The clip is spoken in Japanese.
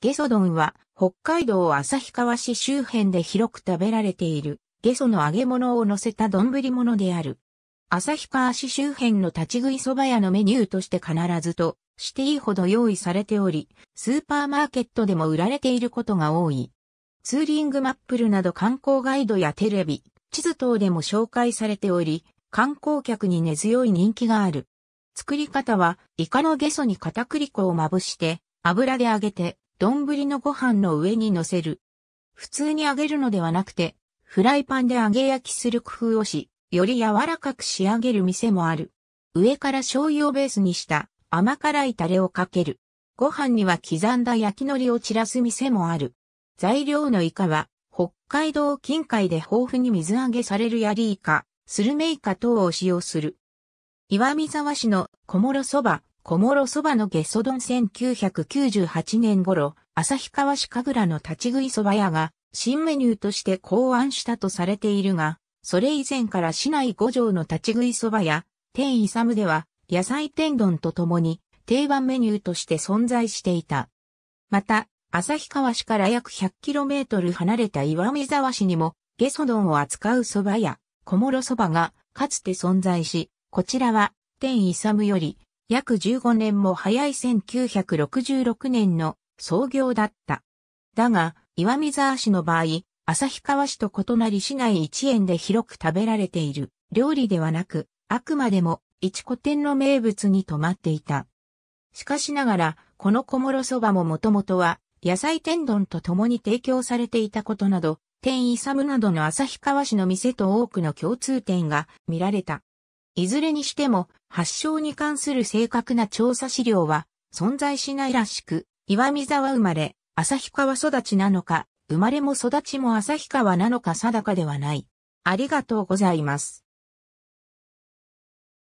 ゲソ丼は北海道旭川市周辺で広く食べられているゲソの揚げ物を乗せた丼物である。旭川市周辺の立ち食い蕎麦屋のメニューとして必ずとしていいほど用意されており、スーパーマーケットでも売られていることが多い。ツーリングマップルなど観光ガイドやテレビ、地図等でも紹介されており、観光客に根強い人気がある。作り方は、イカのゲソに片栗粉をまぶして、油で揚げて、丼のご飯の上に乗せる。普通に揚げるのではなくて、フライパンで揚げ焼きする工夫をし、より柔らかく仕上げる店もある。上から醤油をベースにした甘辛いタレをかける。ご飯には刻んだ焼き海苔を散らす店もある。材料のイカは、北海道近海で豊富に水揚げされるヤリイカ、スルメイカ等を使用する。岩見沢市の小諸そば、小諸そばのゲソ丼1998年頃、旭川市神楽の立ち食いそば屋が新メニューとして考案したとされているが、それ以前から市内五条の立ち食いそば屋、天イサムでは野菜天丼と共に定番メニューとして存在していた。また、旭川市から約 100km 離れた岩見沢市にも、ゲソ丼を扱う蕎麦屋、小諸蕎麦がかつて存在し、こちらは、天イサムより約15年も早い1966年の創業だった。だが、岩見沢市の場合、旭川市と異なり市内一円で広く食べられている料理ではなく、あくまでも一古典の名物に泊まっていた。しかしながら、この小諸そばももともとは、野菜天丼と共に提供されていたことなど、天イサムなどの旭川市の店と多くの共通点が見られた。いずれにしても、発症に関する正確な調査資料は存在しないらしく、岩見沢生まれ、旭川育ちなのか、生まれも育ちも旭川なのか定かではない。ありがとうございます。